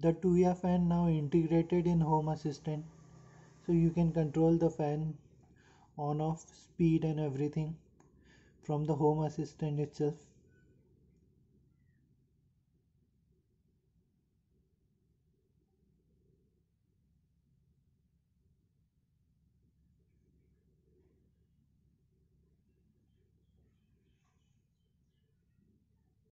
the 2 fan now integrated in home assistant so you can control the fan on off speed and everything from the home assistant itself